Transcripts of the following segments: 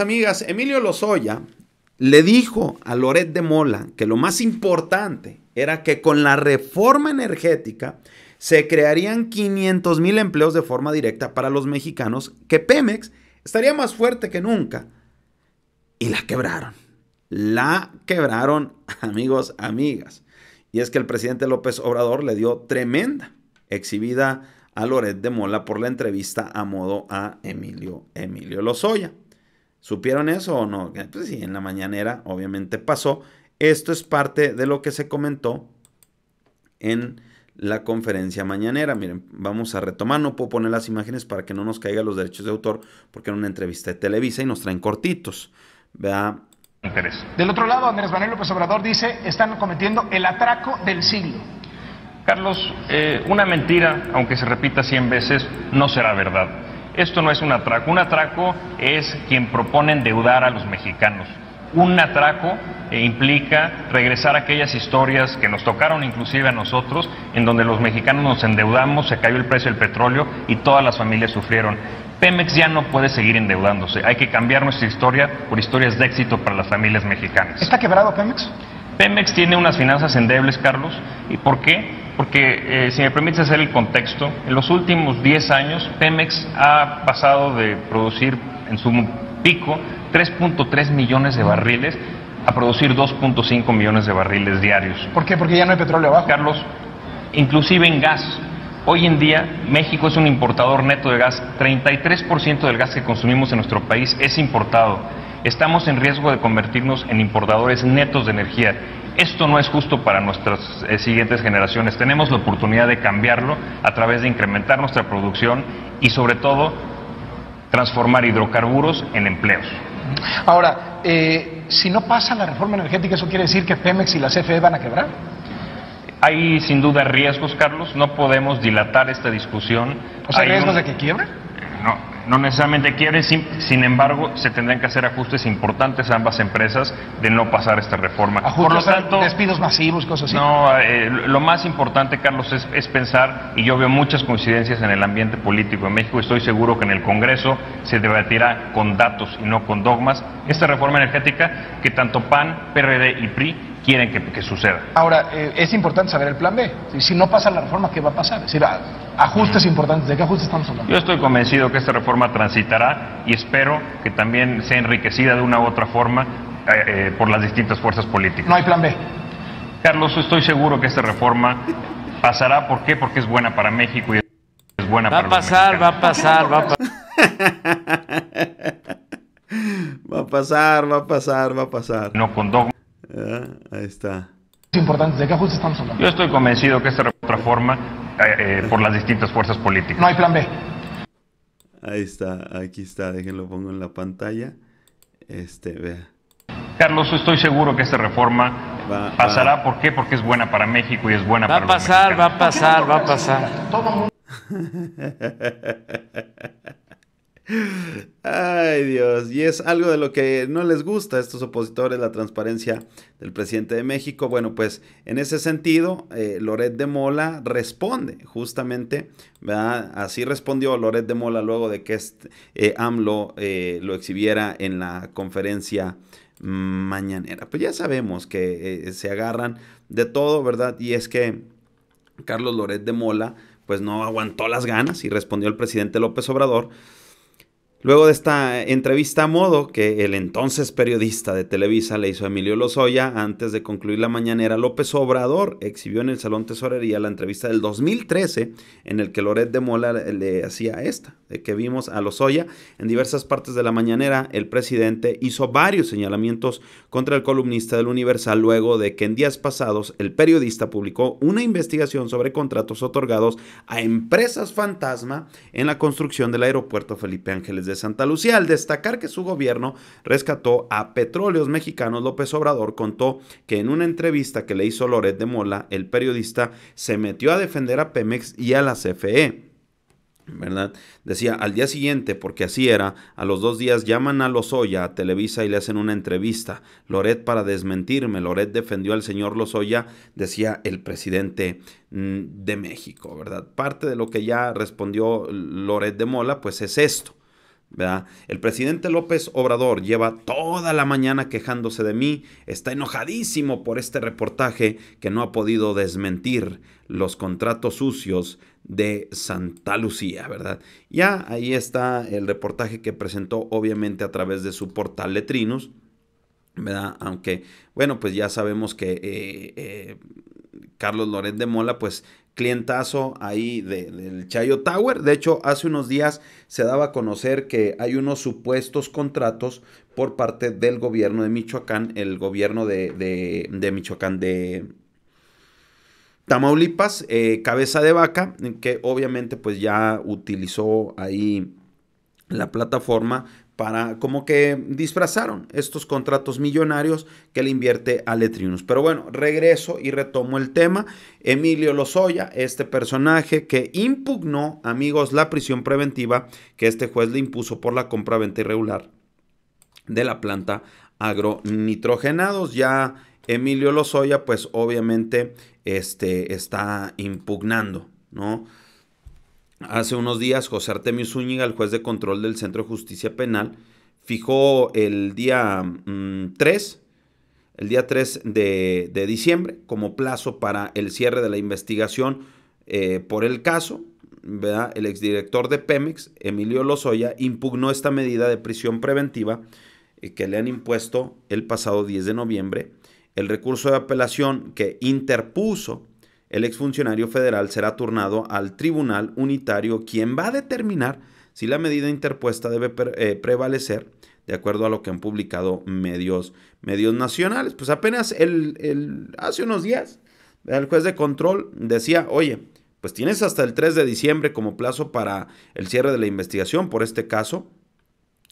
amigas, Emilio Lozoya le dijo a Loret de Mola que lo más importante era que con la reforma energética se crearían 500 mil empleos de forma directa para los mexicanos, que Pemex estaría más fuerte que nunca. Y la quebraron. La quebraron, amigos, amigas. Y es que el presidente López Obrador le dio tremenda exhibida a Loret de Mola por la entrevista a modo a Emilio, Emilio Lozoya. ¿Supieron eso o no? Pues sí, en la mañanera obviamente pasó. Esto es parte de lo que se comentó en la conferencia mañanera. Miren, vamos a retomar, no puedo poner las imágenes para que no nos caigan los derechos de autor, porque era una entrevista de Televisa y nos traen cortitos. ¿verdad? Del otro lado, Andrés Manuel López Obrador dice, están cometiendo el atraco del siglo. Carlos, eh, una mentira, aunque se repita 100 veces, no será verdad. Esto no es un atraco. Un atraco es quien propone endeudar a los mexicanos. Un atraco eh, implica regresar a aquellas historias que nos tocaron inclusive a nosotros, en donde los mexicanos nos endeudamos, se cayó el precio del petróleo y todas las familias sufrieron. Pemex ya no puede seguir endeudándose. Hay que cambiar nuestra historia por historias de éxito para las familias mexicanas. ¿Está quebrado Pemex? Pemex tiene unas finanzas endebles, Carlos. ¿Y por qué? porque eh, si me permites hacer el contexto, en los últimos 10 años Pemex ha pasado de producir en su pico 3.3 millones de barriles a producir 2.5 millones de barriles diarios. ¿Por qué? Porque ya no hay petróleo abajo. Carlos, inclusive en gas. Hoy en día México es un importador neto de gas. 33% del gas que consumimos en nuestro país es importado estamos en riesgo de convertirnos en importadores netos de energía. Esto no es justo para nuestras eh, siguientes generaciones. Tenemos la oportunidad de cambiarlo a través de incrementar nuestra producción y sobre todo transformar hidrocarburos en empleos. Ahora, eh, si no pasa la reforma energética, ¿eso quiere decir que Pemex y la CFE van a quebrar? Hay sin duda riesgos, Carlos. No podemos dilatar esta discusión. ¿O hay riesgos de que quiebre? No, no necesariamente quieren, sin, embargo, se tendrán que hacer ajustes importantes a ambas empresas de no pasar esta reforma. Por lo despidos masivos, cosas así. No, eh, lo más importante, Carlos, es, es, pensar, y yo veo muchas coincidencias en el ambiente político en México, estoy seguro que en el Congreso se debatirá con datos y no con dogmas, esta reforma energética que tanto PAN, PRD y PRI quieren que, suceda. Ahora, eh, es importante saber el plan B. Si, no pasa la reforma, ¿qué va a pasar? Es decir, ajustes importantes. ¿De qué ajustes estamos hablando? Yo estoy convencido que esta reforma transitará y espero que también sea enriquecida de una u otra forma eh, eh, por las distintas fuerzas políticas. No hay plan B. Carlos, estoy seguro que esta reforma pasará. ¿Por qué? Porque es buena para México y es buena para Va a pasar, va a pasar, va a pasar. Va a pasar, va a pasar, va a pasar. No con dogma. Ahí está. ¿de estamos Yo estoy convencido que esta reforma eh, eh, por las distintas fuerzas políticas. No hay plan B. Ahí está, aquí está, déjenlo pongo en la pantalla. Este, vea. Carlos, estoy seguro que esta reforma pasará. ¿Por qué? Porque es buena para México y es buena para Va a pasar, va a pasar, va a pasar. Todo Ay Dios, y es algo de lo que no les gusta a estos opositores, la transparencia del presidente de México. Bueno, pues en ese sentido, eh, Loret de Mola responde, justamente, ¿verdad? así respondió Loret de Mola luego de que este, eh, AMLO eh, lo exhibiera en la conferencia mañanera. Pues ya sabemos que se agarran de todo, ¿verdad? Y es que Carlos Loret de Mola, pues no aguantó las ganas y respondió el presidente López Obrador. Luego de esta entrevista a modo que el entonces periodista de Televisa le hizo a Emilio Lozoya, antes de concluir la mañanera, López Obrador exhibió en el Salón Tesorería la entrevista del 2013 en el que Loret de Mola le hacía esta. Eh, que vimos a Lozoya, en diversas partes de la mañanera el presidente hizo varios señalamientos contra el columnista del Universal luego de que en días pasados el periodista publicó una investigación sobre contratos otorgados a empresas fantasma en la construcción del aeropuerto Felipe Ángeles de Santa Lucía. Al destacar que su gobierno rescató a Petróleos Mexicanos, López Obrador contó que en una entrevista que le hizo Loret de Mola, el periodista se metió a defender a Pemex y a la CFE. ¿verdad? Decía, al día siguiente, porque así era, a los dos días llaman a Lozoya a Televisa y le hacen una entrevista. Loret para desmentirme, Loret defendió al señor Lozoya, decía el presidente mm, de México, ¿verdad? Parte de lo que ya respondió Loret de Mola, pues es esto. ¿verdad? El presidente López Obrador lleva toda la mañana quejándose de mí, está enojadísimo por este reportaje que no ha podido desmentir los contratos sucios de Santa Lucía, ¿verdad? Ya ahí está el reportaje que presentó obviamente a través de su portal Letrinus, ¿verdad? Aunque, bueno, pues ya sabemos que eh, eh, Carlos lorenz de Mola, pues clientazo ahí del Chayo Tower. De hecho, hace unos días se daba a conocer que hay unos supuestos contratos por parte del gobierno de Michoacán, el gobierno de Michoacán de, Tamaulipas, eh, cabeza de vaca, que obviamente pues ya utilizó ahí la plataforma para como que disfrazaron estos contratos millonarios que le invierte a Letrinus. Pero bueno, regreso y retomo el tema. Emilio Lozoya, este personaje que impugnó, amigos, la prisión preventiva que este juez le impuso por la compra-venta irregular de la planta agronitrogenados. Ya Emilio Lozoya, pues obviamente este, está impugnando, ¿no? Hace unos días, José Artemio Zúñiga, el juez de control del Centro de Justicia Penal, fijó el día 3, mm, el día 3 de, diciembre, como plazo para el cierre de la investigación eh, por el caso. ¿verdad? El exdirector de Pemex, Emilio Lozoya, impugnó esta medida de prisión preventiva eh, que le han impuesto el pasado 10 de noviembre el recurso de apelación que interpuso el exfuncionario federal será turnado al tribunal unitario, quien va a determinar si la medida interpuesta debe eh, prevalecer de acuerdo a lo que han publicado medios, medios nacionales. Pues apenas el, hace unos días el juez de control decía, oye, pues tienes hasta el 3 de diciembre como plazo para el cierre de la investigación por este caso.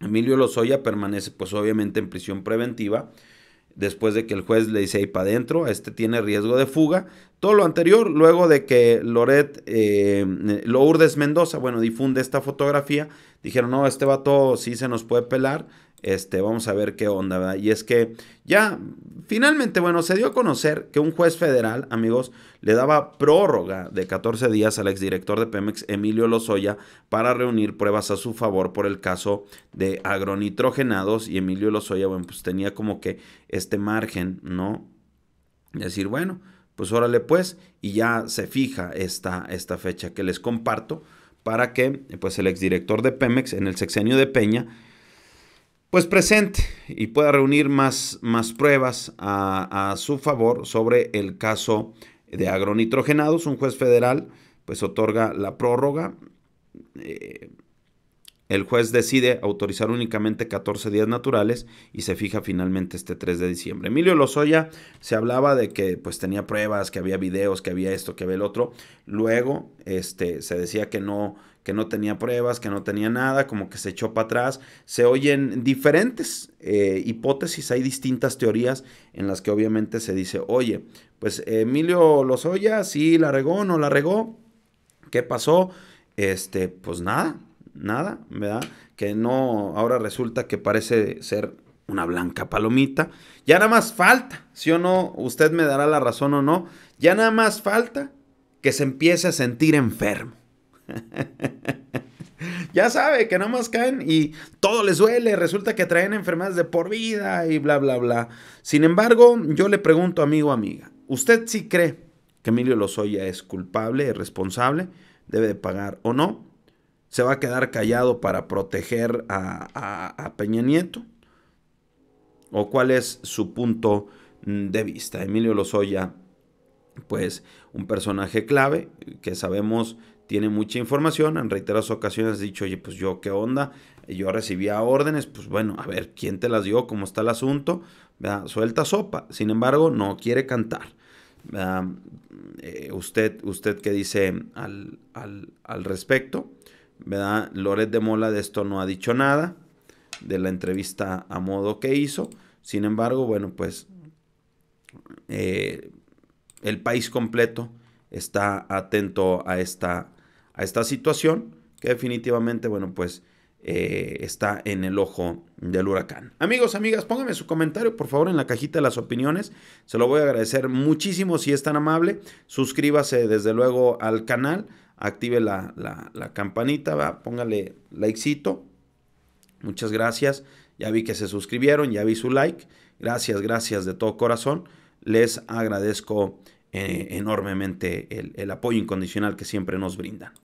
Emilio Lozoya permanece pues obviamente en prisión preventiva después de que el juez le dice ahí para adentro, este tiene riesgo de fuga. Todo lo anterior, luego de que Loret, eh, eh, Lourdes Mendoza, bueno, difunde esta fotografía, dijeron, no, este vato sí se nos puede pelar, este, vamos a ver qué onda, ¿verdad? Y es que ya, finalmente, bueno, se dio a conocer que un juez federal, amigos, le daba prórroga de 14 días al exdirector de Pemex, Emilio Lozoya, para reunir pruebas a su favor por el caso de agronitrogenados. Y Emilio Lozoya, bueno, pues tenía como que este margen, ¿no? Decir, bueno, pues órale pues, y ya se fija esta, esta fecha que les comparto para que pues el exdirector de Pemex en el sexenio de Peña pues presente y pueda reunir más, más pruebas a, su favor sobre el caso de agronitrogenados. Un juez federal pues otorga la prórroga. Eh, el juez decide autorizar únicamente 14 días naturales y se fija finalmente este 3 de diciembre. Emilio Lozoya se hablaba de que pues tenía pruebas, que había videos, que había esto, que había el otro. Luego este, se decía que no, que no tenía pruebas, que no tenía nada, como que se echó para atrás. Se oyen diferentes eh, hipótesis, hay distintas teorías en las que obviamente se dice, oye, pues Emilio Lozoya sí la regó, no la regó, ¿qué pasó? Este, pues nada, nada, ¿verdad? Que no, ahora resulta que parece ser una blanca palomita. Ya nada más falta, si o no, usted me dará la razón o no, ya nada más falta que se empiece a sentir enfermo. ya sabe que nada más caen y todo les duele, resulta que traen enfermedades de por vida y bla, bla, bla. Sin embargo, yo le pregunto, amigo, amiga, ¿usted sí cree que Emilio Lozoya es culpable, es responsable, debe de pagar o no? se va a quedar callado para proteger a, Peña Nieto? ¿O cuál es su punto de vista? Emilio Lozoya, pues un personaje clave que sabemos tiene mucha información. En reiteradas ocasiones ha dicho, oye, pues yo, ¿qué onda? Yo recibía órdenes, pues bueno, a ver, ¿quién te las dio? ¿Cómo está el asunto? Suelta sopa. Sin embargo, no quiere cantar. Eh, usted, ¿Usted qué dice al, al respecto? ¿verdad? Loret de Mola de esto no ha dicho nada, de la entrevista a modo que hizo. Sin embargo, bueno, pues eh, el país completo está atento a esta, a esta situación que definitivamente, bueno, pues eh, está en el ojo del huracán. Amigos, amigas, pónganme su comentario por favor en la cajita de las opiniones. Se lo voy a agradecer muchísimo si es tan amable. Suscríbase desde luego al canal active la, campanita, ¿va? póngale likecito. Muchas gracias. Ya vi que se suscribieron, ya vi su like. Gracias, gracias de todo corazón. Les agradezco eh, enormemente el, el apoyo incondicional que siempre nos brindan.